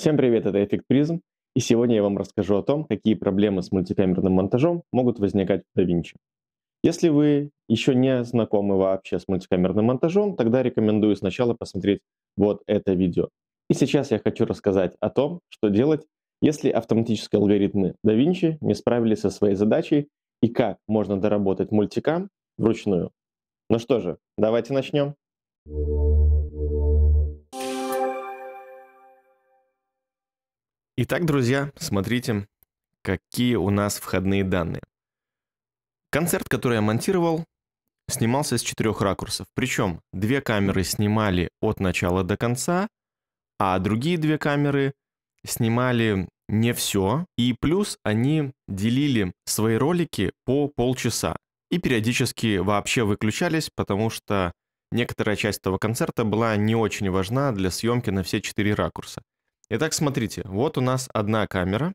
Всем привет, это Эффект Призм, и сегодня я вам расскажу о том, какие проблемы с мультикамерным монтажом могут возникать в DaVinci. Если вы еще не знакомы вообще с мультикамерным монтажом, тогда рекомендую сначала посмотреть вот это видео. И сейчас я хочу рассказать о том, что делать, если автоматические алгоритмы DaVinci не справились со своей задачей и как можно доработать мультикам вручную. Ну что же, давайте начнем. Thank you Итак, друзья, смотрите, какие у нас входные данные. Концерт, который я монтировал, снимался с четырех ракурсов. Причем две камеры снимали от начала до конца, а другие две камеры снимали не все. И плюс они делили свои ролики по полчаса и периодически вообще выключались, потому что некоторая часть этого концерта была не очень важна для съемки на все четыре ракурса. Итак, смотрите, вот у нас одна камера,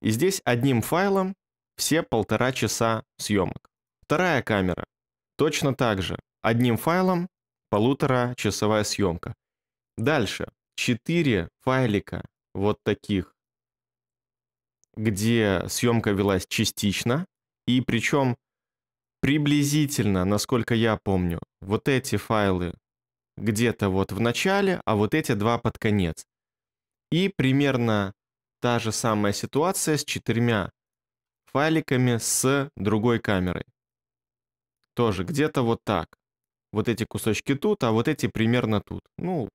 и здесь одним файлом все полтора часа съемок. Вторая камера, точно так же, одним файлом полутора часовая съемка. Дальше, четыре файлика вот таких, где съемка велась частично, и причем приблизительно, насколько я помню, вот эти файлы где-то вот в начале, а вот эти два под конец. И примерно та же самая ситуация с четырьмя файликами с другой камерой. Тоже где-то вот так. Вот эти кусочки тут, а вот эти примерно тут. Ну,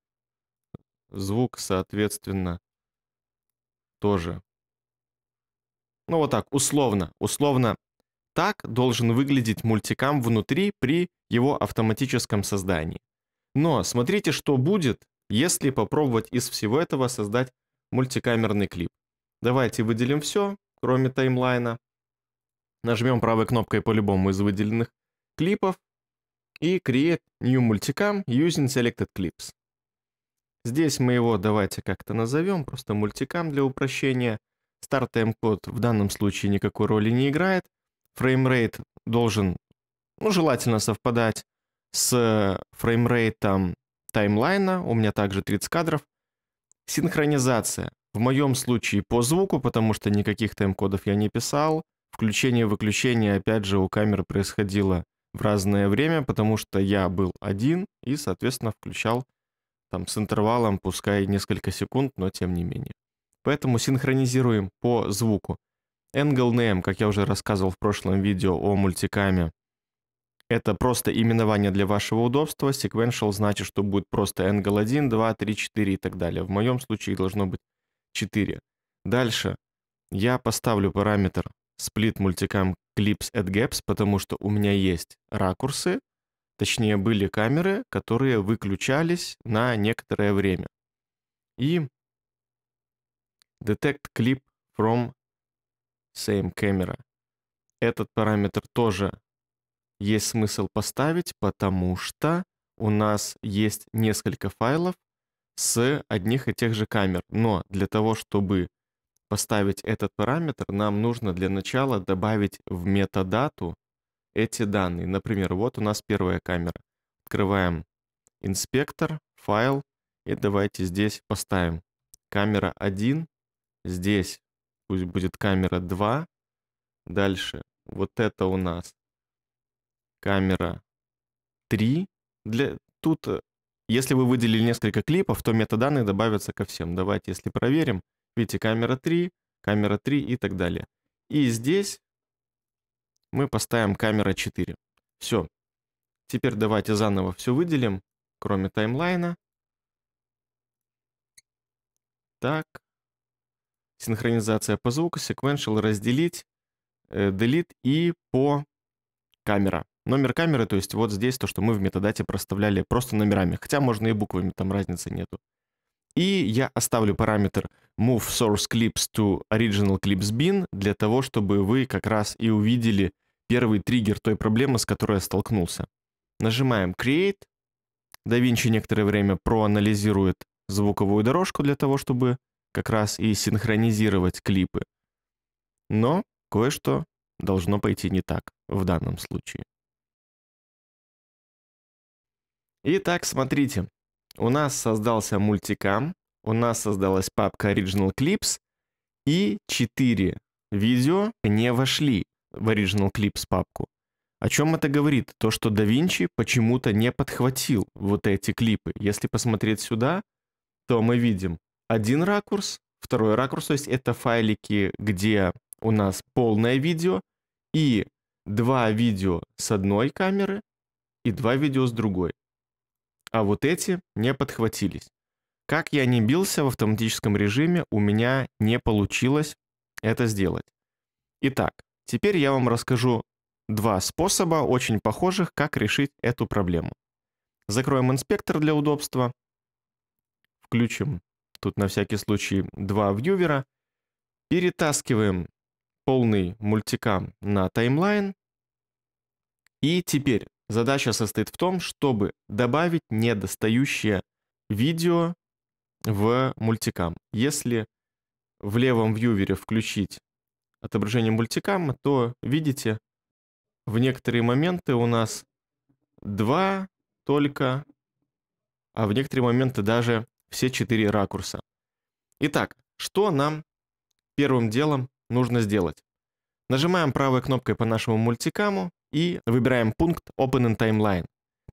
звук, соответственно, тоже. Ну вот так, условно. Условно так должен выглядеть мультикам внутри при его автоматическом создании. Но смотрите, что будет, если попробовать из всего этого создать мультикамерный клип. Давайте выделим все, кроме таймлайна. Нажмем правой кнопкой по любому из выделенных клипов и Create New Multicam Using Selected Clips. Здесь мы его давайте как-то назовем, просто мультикам для упрощения. Start Time код в данном случае никакой роли не играет. Фреймрейт должен, ну, желательно совпадать с фреймрейтом таймлайна, у меня также 30 кадров. Синхронизация. В моем случае по звуку, потому что никаких тайм-кодов я не писал. Включение-выключение, опять же, у камеры происходило в разное время, потому что я был один и, соответственно, включал там с интервалом, пускай несколько секунд, но тем не менее. Поэтому синхронизируем по звуку. Angle Name, как я уже рассказывал в прошлом видео о мультикаме, это просто именование для вашего удобства. Sequential значит, что будет просто angle 1, 2, 3, 4 и так далее. В моем случае должно быть 4. Дальше я поставлю параметр split multicam clips at gaps, потому что у меня есть ракурсы, точнее были камеры, которые выключались на некоторое время. И detect clip from same camera. Этот параметр тоже есть смысл поставить, потому что у нас есть несколько файлов с одних и тех же камер. Но для того, чтобы поставить этот параметр, нам нужно для начала добавить в метадату эти данные. Например, вот у нас первая камера. Открываем инспектор, файл, и давайте здесь поставим камера 1, здесь пусть будет камера 2, дальше вот это у нас камера 3. Для... Тут, э, если вы выделили несколько клипов, то метаданные добавятся ко всем. Давайте, если проверим, видите, камера 3, камера 3 и так далее. И здесь мы поставим камера 4. Все. Теперь давайте заново все выделим, кроме таймлайна. Так. Синхронизация по звуку, sequential разделить, э, delete и по камера. Номер камеры, то есть вот здесь то, что мы в метадате проставляли просто номерами, хотя можно и буквами, там разницы нету. И я оставлю параметр move source clips to original clips bin для того, чтобы вы как раз и увидели первый триггер той проблемы, с которой я столкнулся. Нажимаем create. DaVinci некоторое время проанализирует звуковую дорожку для того, чтобы как раз и синхронизировать клипы. Но кое-что должно пойти не так в данном случае. Итак, смотрите. У нас создался мультикам, у нас создалась папка Original Clips, и 4 видео не вошли в Original Clips папку. О чем это говорит? То, что DaVinci почему-то не подхватил вот эти клипы. Если посмотреть сюда, то мы видим один ракурс, второй ракурс, то есть это файлики, где у нас полное видео, и два видео с одной камеры, и два видео с другой а вот эти не подхватились. Как я не бился в автоматическом режиме, у меня не получилось это сделать. Итак, теперь я вам расскажу два способа, очень похожих, как решить эту проблему. Закроем инспектор для удобства. Включим тут на всякий случай два вьювера. Перетаскиваем полный мультикам на таймлайн. И теперь Задача состоит в том, чтобы добавить недостающее видео в мультикам. Если в левом вьювере включить отображение мультикама, то видите, в некоторые моменты у нас два только, а в некоторые моменты даже все четыре ракурса. Итак, что нам первым делом нужно сделать? Нажимаем правой кнопкой по нашему мультикаму, и выбираем пункт Open in Timeline.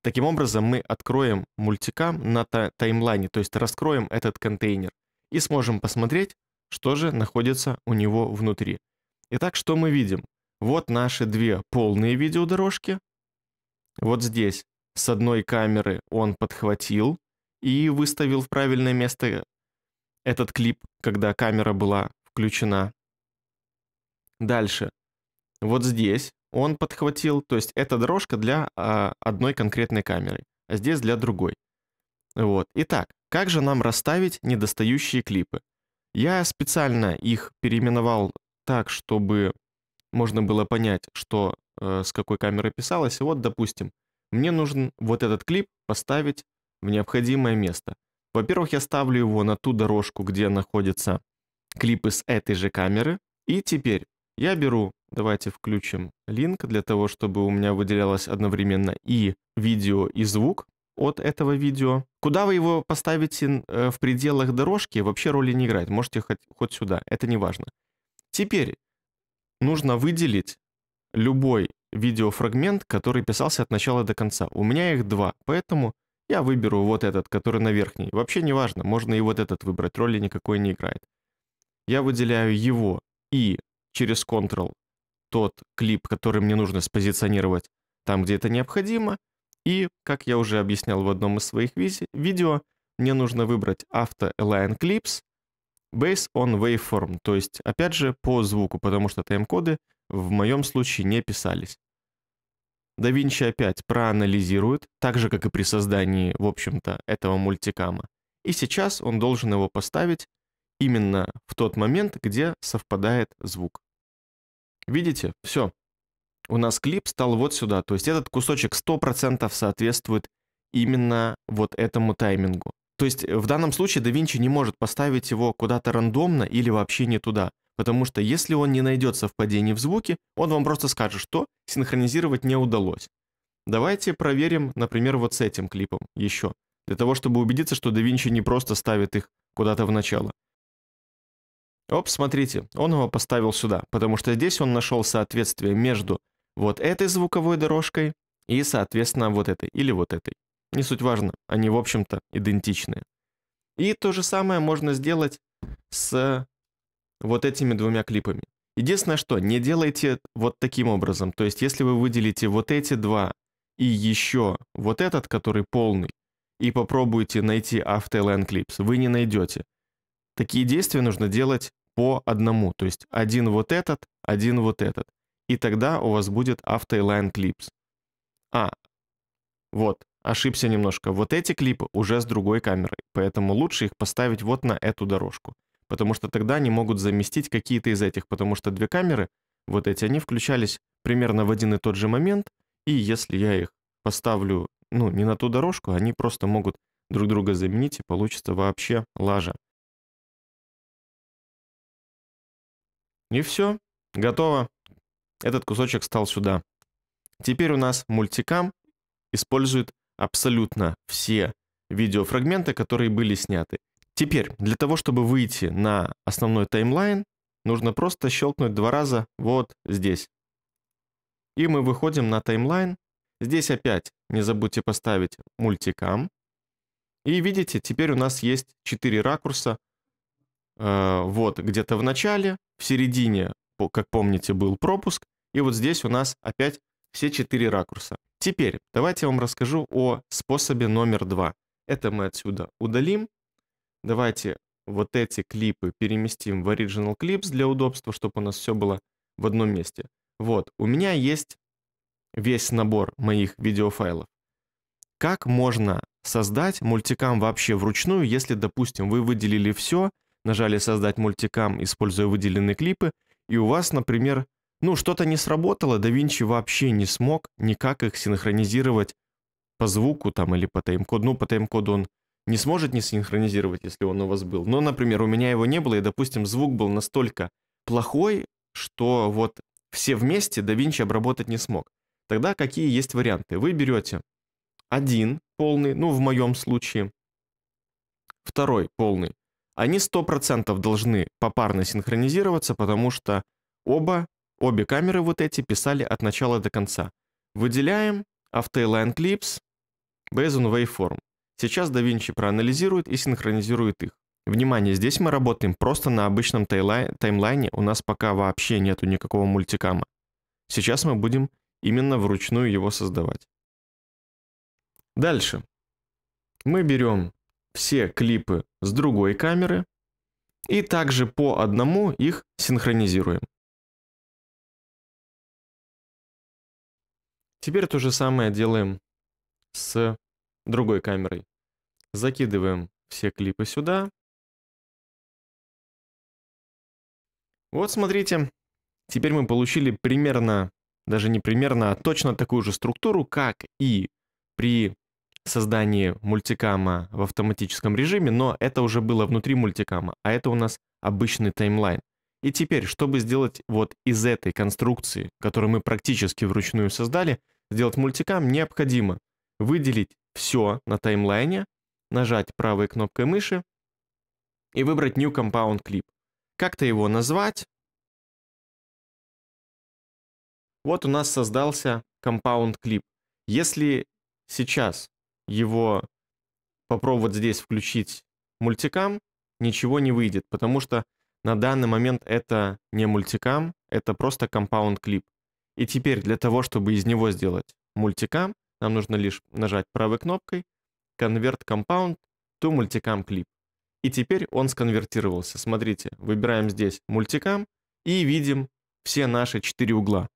Таким образом, мы откроем мультикам на таймлайне, то есть раскроем этот контейнер и сможем посмотреть, что же находится у него внутри. Итак, что мы видим? Вот наши две полные видеодорожки. Вот здесь с одной камеры он подхватил и выставил в правильное место этот клип, когда камера была включена. Дальше. Вот здесь он подхватил. То есть это дорожка для а, одной конкретной камеры, а здесь для другой. Вот. Итак, как же нам расставить недостающие клипы? Я специально их переименовал так, чтобы можно было понять, что э, с какой камеры писалось. вот, допустим, мне нужен вот этот клип поставить в необходимое место. Во-первых, я ставлю его на ту дорожку, где находятся клипы с этой же камеры. И теперь я беру Давайте включим линк для того, чтобы у меня выделялось одновременно и видео, и звук от этого видео. Куда вы его поставите э, в пределах дорожки, вообще роли не играет. Можете хоть, хоть сюда, это не важно. Теперь нужно выделить любой видеофрагмент, который писался от начала до конца. У меня их два, поэтому я выберу вот этот, который на верхней. Вообще не важно, можно и вот этот выбрать, роли никакой не играет. Я выделяю его и через Ctrl тот клип, который мне нужно спозиционировать там, где это необходимо. И, как я уже объяснял в одном из своих ви видео, мне нужно выбрать Auto Align Clips Based on Waveform, то есть, опять же, по звуку, потому что тайм-коды в моем случае не писались. DaVinci опять проанализирует, так же, как и при создании, в общем-то, этого мультикама. И сейчас он должен его поставить именно в тот момент, где совпадает звук. Видите? Все. У нас клип стал вот сюда. То есть этот кусочек 100% соответствует именно вот этому таймингу. То есть э, в данном случае DaVinci не может поставить его куда-то рандомно или вообще не туда. Потому что если он не найдет совпадений в звуке, он вам просто скажет, что синхронизировать не удалось. Давайте проверим, например, вот с этим клипом еще. Для того, чтобы убедиться, что DaVinci не просто ставит их куда-то в начало. Оп, смотрите, он его поставил сюда, потому что здесь он нашел соответствие между вот этой звуковой дорожкой и, соответственно, вот этой или вот этой. Не суть важно, они, в общем-то, идентичные. И то же самое можно сделать с вот этими двумя клипами. Единственное, что не делайте вот таким образом. То есть, если вы выделите вот эти два и еще вот этот, который полный, и попробуете найти Afterland Clips, вы не найдете. Такие действия нужно делать по одному, то есть один вот этот, один вот этот. И тогда у вас будет автоэлайн клипс. А, вот, ошибся немножко. Вот эти клипы уже с другой камерой, поэтому лучше их поставить вот на эту дорожку, потому что тогда они могут заместить какие-то из этих, потому что две камеры, вот эти, они включались примерно в один и тот же момент, и если я их поставлю, ну, не на ту дорожку, они просто могут друг друга заменить, и получится вообще лажа. И все, готово. Этот кусочек стал сюда. Теперь у нас мультикам использует абсолютно все видеофрагменты, которые были сняты. Теперь, для того, чтобы выйти на основной таймлайн, нужно просто щелкнуть два раза вот здесь. И мы выходим на таймлайн. Здесь опять не забудьте поставить мультикам. И видите, теперь у нас есть 4 ракурса Э, вот где-то в начале, в середине, как помните, был пропуск, и вот здесь у нас опять все четыре ракурса. Теперь давайте я вам расскажу о способе номер два. Это мы отсюда удалим. Давайте вот эти клипы переместим в Original Clips для удобства, чтобы у нас все было в одном месте. Вот, у меня есть весь набор моих видеофайлов. Как можно создать мультикам вообще вручную, если, допустим, вы выделили все, нажали «Создать мультикам», используя выделенные клипы, и у вас, например, ну, что-то не сработало, да Винчи вообще не смог никак их синхронизировать по звуку там или по тайм-коду. Ну, по тайм-коду он не сможет не синхронизировать, если он у вас был. Но, например, у меня его не было, и, допустим, звук был настолько плохой, что вот все вместе да Винчи обработать не смог. Тогда какие есть варианты? Вы берете один полный, ну, в моем случае, второй полный, они 100% должны попарно синхронизироваться, потому что оба, обе камеры вот эти писали от начала до конца. Выделяем Afterline Clips, Bayes on Waveform. Сейчас DaVinci проанализирует и синхронизирует их. Внимание, здесь мы работаем просто на обычном таймлайне, у нас пока вообще нету никакого мультикама. Сейчас мы будем именно вручную его создавать. Дальше. Мы берем все клипы с другой камеры и также по одному их синхронизируем. Теперь то же самое делаем с другой камерой. Закидываем все клипы сюда. Вот смотрите, теперь мы получили примерно, даже не примерно, а точно такую же структуру, как и при создании мультикама в автоматическом режиме, но это уже было внутри мультикама, а это у нас обычный таймлайн. И теперь, чтобы сделать вот из этой конструкции, которую мы практически вручную создали, сделать мультикам, необходимо выделить все на таймлайне, нажать правой кнопкой мыши и выбрать New Compound Clip. Как-то его назвать. Вот у нас создался Compound Clip. Если сейчас его попробовать здесь включить мультикам, ничего не выйдет, потому что на данный момент это не мультикам, это просто компаунд-клип. И теперь для того, чтобы из него сделать мультикам, нам нужно лишь нажать правой кнопкой «Convert Compound to Multicam Clip». И теперь он сконвертировался. Смотрите, выбираем здесь мультикам и видим все наши четыре угла.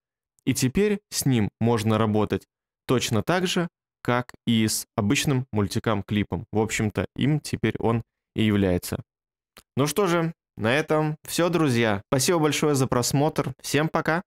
И теперь с ним можно работать точно так же, как и с обычным мультикам-клипом. В общем-то, им теперь он и является. Ну что же, на этом все, друзья. Спасибо большое за просмотр. Всем пока!